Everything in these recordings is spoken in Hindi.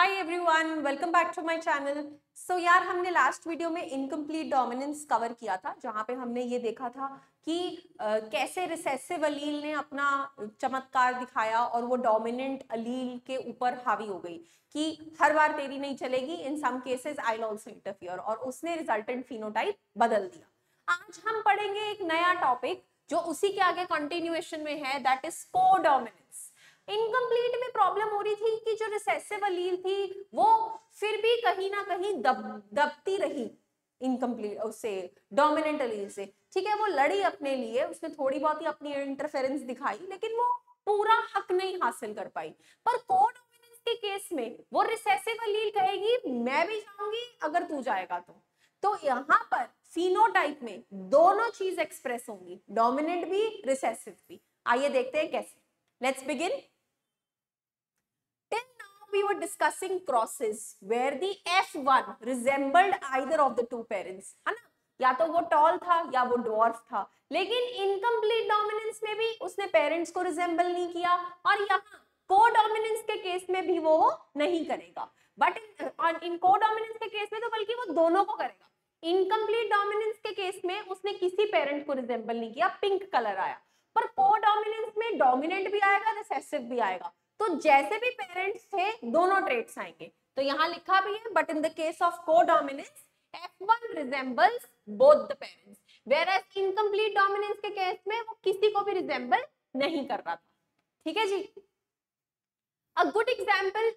High everyone welcome back to my channel so यार हमने लास्ट वीडियो में इनकम्प्लीट डोमिनेंस कवर किया था जहाँ पे हमने ये देखा था कि आ, कैसे रिसेसिव अलील ने अपना चमत्कार दिखाया और वो डोमिनेंट अलील के ऊपर हावी हो गई कि हर बार तेरी नहीं चलेगी in some cases I also interfere और उसने रिजल्टेंट फिनोटाइप बदल दिया आज हम पढ़ेंगे एक नया टॉपिक जो उसी के आगे कंटिन्यूएशन में है that is codominance incomplete में प्रॉब्लम हो रही थी कि जो रिसेसिव अलील थी वो फिर भी कहीं ना कहीं दब दबती रही इनकम्प्लीट उससे डोमिनेंट अलील से ठीक है वो लड़ी अपने लिए उसने थोड़ी बहुत ही अपनी इंटरफेरेंस दिखाई लेकिन वो पूरा हक नहीं हासिल कर पाई पर कोड के केस में वो रिसेसिव अलील कहेगी मैं भी जाऊंगी अगर तू जाएगा तो तो यहाँ पर फिनोटाइप में दोनों चीज एक्सप्रेस होंगी डोमिनेंट भी रिसेसिव भी आइए देखते हैं कैसे Let's begin. Till now we were discussing crosses where the F1 resembled either of the two parents. है ना? या तो वो टॉल था या वो डॉर्फ था लेकिन इनकम्प्लीट डोमिनेंस में भी उसने पेरेंट्स को रिजेंबल नहीं किया और यहाँ को डोमिनेंस के केस में भी वो नहीं करेगा बट इन, इन को डोमिनेंस के केस में तो बल्कि वो दोनों को करेगा इनकम्प्लीट डोमिनेंस के केस में उसने किसी पेरेंट को रिजेंबल नहीं किया पिंक कलर आया पर को डोमिनेंस में डोमिनेंट भी आएगा रिसेसिव भी आएगा तो जैसे भी पेरेंट्स थे दोनों ट्रेट्स आएंगे तो यहाँ लिखा भी है but in the case of codominance F1 resembles both the parents. Whereas incomplete dominance के केस में वो किसी को भी resemble नहीं कर रहा था ठीक है जी A good example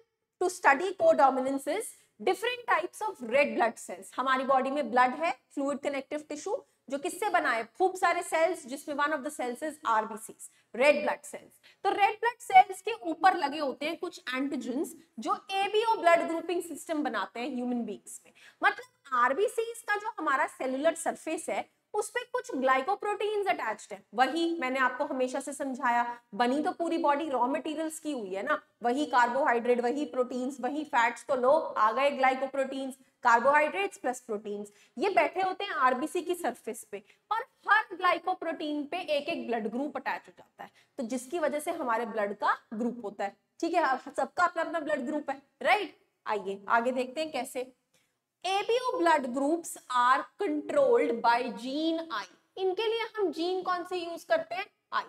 to study codominance is different types of red blood cells. हमारी बॉडी में ब्लड है फ्लूड कनेक्टिव टिश्यू जो किससे बनाए खूब सारे सेल्स जिसमें one of the cells is RBC red blood cells तो रेड ब्लड सेल्स के ऊपर लगे होते हैं कुछ एंटीजन जो एबीओ ब्लड ग्रुपिंग सिस्टम बनाते हैं ह्यूमन बींग्स में मतलब आरबीसी का जो हमारा सेलुलर सरफेस है उस पर कुछ ग्लाइकोप्रोटीन अटैच्ड है वही मैंने आपको हमेशा से समझाया बनी तो पूरी बॉडी रॉ मटेरियल्स की हुई है ना वही कार्बोहाइड्रेट वही प्रोटीन्स वही फैट्स तो लो आ गए ग्लाइकोप्रोटीन्स कार्बोहाइड्रेट्स प्लस प्रोटीन्स ये बैठे होते हैं आरबीसी की सरफेस पे और हर ग्लाइकोप्रोटीन पे एक एक ब्लड ग्रुप अटैच हो जाता है तो जिसकी वजह से हमारे ब्लड का ग्रुप होता है ठीक है सबका अपना अपना ब्लड ग्रुप है राइट आइए आगे देखते हैं कैसे ABO blood groups are controlled by gene I इनके लिए हम जीन कौन से यूज करते हैं आई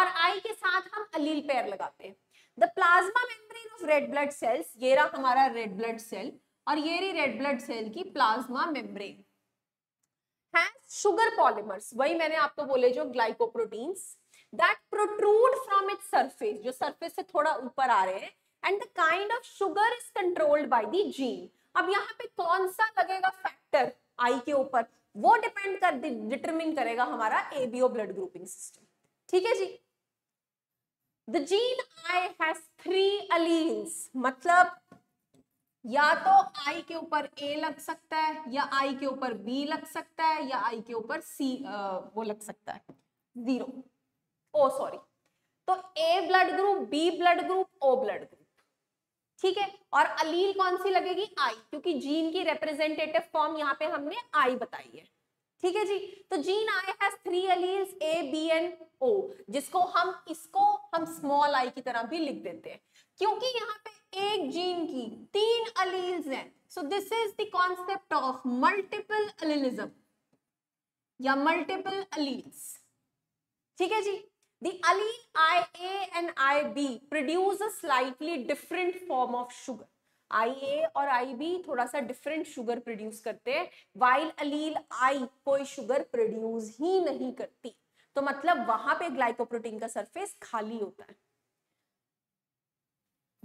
और आई के साथ हम अलील पेयर लगाते हैं the plasma membrane of red blood cells ये रहा हमारा रेड ब्लड सेल और ये रही रेड ब्लड सेल की प्लाज्मा मेम्ब्रेन है शुगर पॉलिमर्स वही मैंने आपको बोले जो glycoprotein that protrude from it surface जो सरफेस से थोड़ा ऊपर आ रहे हैं and the kind of sugar is controlled by the gene अब यहाँ पे कौन सा लगेगा फैक्टर आई के ऊपर वो डिपेंड कर डिटरमिन करेगा हमारा एबीओ ब्लड ग्रुपिंग सिस्टम ठीक है जी the gene I has three alleles मतलब या तो आई के ऊपर ए लग सकता है या आई के ऊपर बी लग सकता है या आई के ऊपर सी वो लग सकता है जीरो ओ सॉरी तो A blood group B blood group O blood group ठीक है और अलील कौन सी लगेगी आई क्योंकि जीन की रिप्रेजेंटेटिव फॉर्म यहाँ पे हमने आई बताई है ठीक है जी तो gene I has three alleles A B and O जिसको हम इसको हम स्मॉल आई की तरह भी लिख देते हैं क्योंकि यहाँ पे एक जीन की तीन अलील्स हैं so this is the concept of multiple allelism या मल्टीपल अलील्स ठीक है जी the allele I A and I B produce a slightly different form of sugar I A और I B थोड़ा सा different sugar produce करते हैं while allele i कोई sugar produce ही नहीं करती तो मतलब वहां पर glycoprotein का surface खाली होता है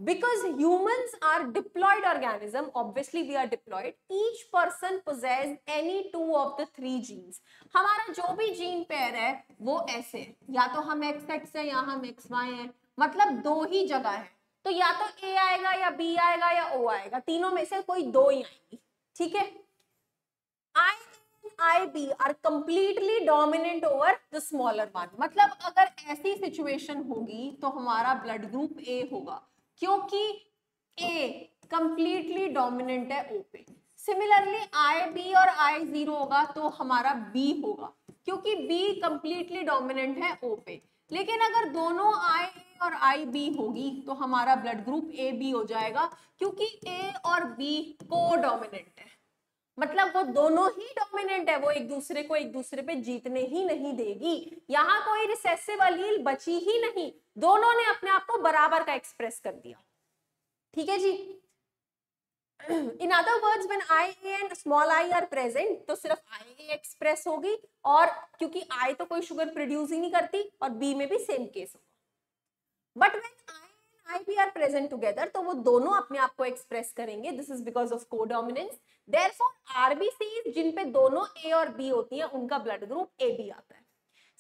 because humans are diploid organism obviously we are diploid each person possess any two of the three genes हमारा जो भी जीन पेयर है वो ऐसे है या तो हम एक्स एक्स है या हम एक्स वाई है मतलब दो ही जगह है तो या तो ए आएगा या बी आएगा या ओ आएगा तीनों में से कोई दो ही आएगी ठीक है I I B are completely dominant over the smaller one मतलब अगर ऐसी सिचुएशन होगी तो हमारा ब्लड ग्रुप ए होगा क्योंकि ए कंप्लीटली डोमिनेंट है ओ पे सिमिलरली आई बी और आई जीरो होगा तो हमारा बी होगा क्योंकि बी कंप्लीटली डोमिनेंट है ओ पे लेकिन अगर दोनों आई ए और आई बी होगी तो हमारा ब्लड ग्रुप ए बी हो जाएगा क्योंकि ए और बी को डोमिनेंट है मतलब वो दोनों ही डोमिनेंट है वो एक दूसरे को एक दूसरे पे जीतने ही नहीं देगी यहाँ कोई रिसेसिव अलील बची ही नहीं दोनों ने अपने आप को बराबर का एक्सप्रेस कर दिया ठीक है जी in other words when I and small I are present तो सिर्फ आई ए एक्सप्रेस होगी और क्योंकि आई तो कोई शुगर प्रोड्यूस ही नहीं करती और बी में भी सेम केस होगा but when we are present together तो वो दोनों अपने आप को एक्सप्रेस करेंगे this is because of codominance dominance therefore RBC जिनपे दोनों ए और बी होती हैं उनका ब्लड ग्रुप ए बी आता है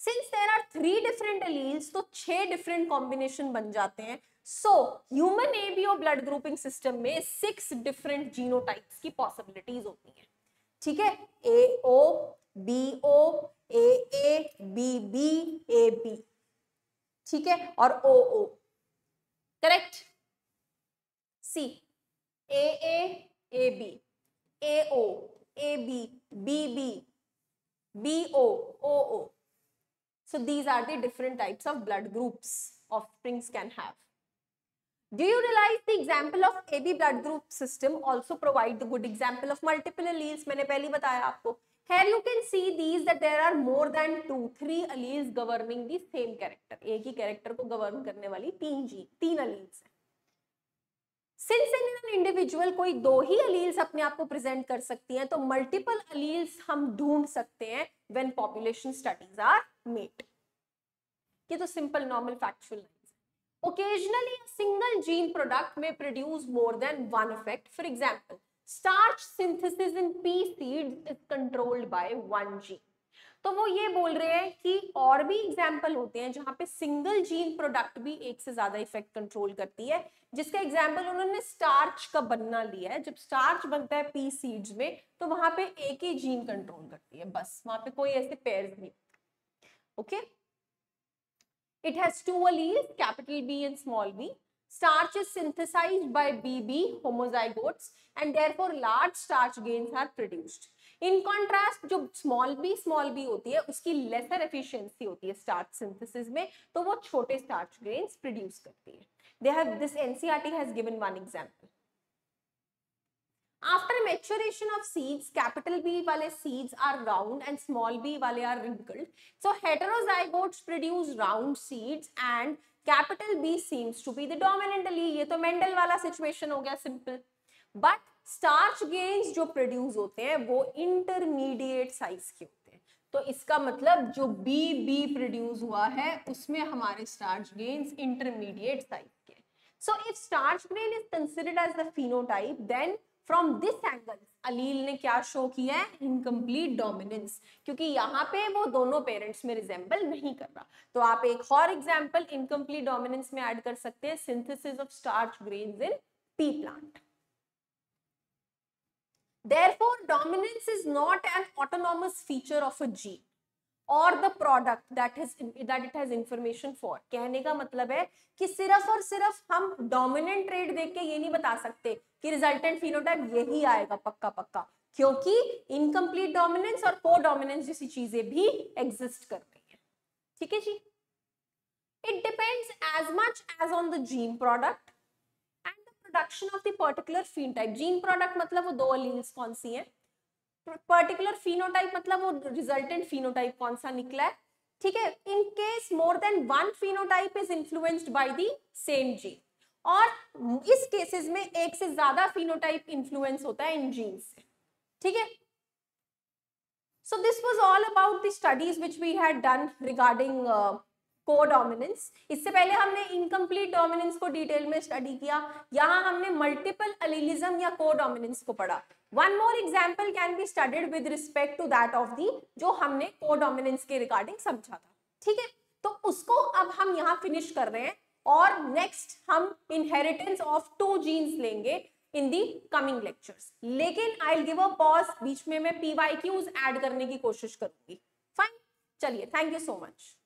since there are three different alleles तो छह डिफरेंट कॉम्बिनेशन बन जाते हैं so human ABO blood grouping system में सिक्स डिफरेंट जीनोटाइप्स की पॉसिबिलिटीज होती हैं ठीक है A O B O A A B B A B ठीक है और O O correct see A A A B A O A B B B B O O O so these are the different types of blood groups offsprings can have do you realize the example of ab blood group system also provide the good example of multiple alleles मैंने pehle बताया आपको here you can see these that there are more than two three alleles governing the same character एक ही character को govern करने वाली तीन जी तीन alleles hain since in an individual कोई दो ही alleles अपने आप को present कर सकती हैं तो multiple alleles हम ढूंढ सकते हैं when population studies are made. ये तो simple normal factual normal Occasionally a single gene product may produce more than one effect. For example, starch synthesis in pea seeds is controlled by one 1G. तो वो ये बोल रहे हैं कि और भी एग्जाम्पल होते हैं जहां पे सिंगल जीन प्रोडक्ट भी एक से ज्यादा इफेक्ट कंट्रोल करती है जिसका एग्जाम्पल उन्होंने स्टार्च का बनना लिया है जब स्टार्च बनता है पी सीड्स में तो वहां पे एक ही जीन कंट्रोल करती है बस वहां पे कोई ऐसे पेयर नहीं okay it has two alleles capital B and small B Starch is synthesized by BB homozygotes and therefore large starch grains are produced. In contrast, जो small b small b होती है उसकी लेसर एफिशिएंसी होती है स्टार्च सिंथेसिस में तो वो छोटे स्टार्च ग्रेन्स प्रोड्यूस करती है After maturation of seeds, capital B wale seeds are round and small b wale are wrinkled. So heterozygotes produce round seeds and capital B seems to be the dominantly ये तो मेंडल वाला सिचुएशन हो गया सिंपल बट स्टार्च गेन्स जो प्रोड्यूस होते हैं वो इंटरमीडिएट साइज के होते हैं तो इसका मतलब जो बी बी प्रोड्यूस हुआ है उसमें हमारे स्टार्च गेन्स इंटरमीडिएट साइज के so if starch grain is considered as the phenotype then from this angle allele ने क्या शो किया है इनकम्प्लीट डोमिनेंस क्योंकि यहाँ पे वो दोनों पेरेंट्स में रिजेंबल नहीं कर रहा तो आप एक और एग्जाम्पल इनकम्प्लीट डोमिनेंस में ऐड कर सकते हैं synthesis of starch grain in pea plant therefore dominance is not an autonomous feature of a gene और the product that is that it has information for कहने का मतलब है कि सिर्फ और सिर्फ हम डोमिनेंट ट्रेड देख के ये नहीं बता सकते कि रिजल्टेंट फिनोटाइप यही आएगा पक्का पक्का क्योंकि इनकम्प्लीट डोमिनेंस और को डोमिनेंस जैसी चीजें भी एग्जिस्ट कर रही हैं ठीक है जी it depends as much as on the gene product and the production of the particular phenotype gene product मतलब वो दो अलील्स कौन सी हैं पर्टिकुलर फिनोटाइप मतलब वो रिजल्टेंट फिनोटाइप कौन सा निकला है ठीक है in case more than one phenotype is influenced by the same gene और इस केसेस में एक से ज्यादा फिनोटाइप इन्फ्लुएंस होता है इन जीन्स ठीक है so this was all about the studies which we had done regarding uh, codominance इससे पहले हमने इनकम्प्लीट डोमिनेंस को डिटेल में स्टडी किया यहां हमने मल्टीपल अलीलिज्म या कोडोमिनेंस को पढ़ा one more example can be studied with respect to that of the जो हमने को डोमिनेंस के रिगार्डिंग समझा था ठीक है तो उसको अब हम यहाँ फिनिश कर रहे हैं और नेक्स्ट हम इनहेरिटेंस ऑफ टू जीन्स लेंगे इन दी कमिंग लेक्चर्स लेकिन आई गिव अ पॉज बीच में मैं पी वाई क्यूज एड करने की कोशिश करूंगी फाइन चलिए थैंक यू सो मच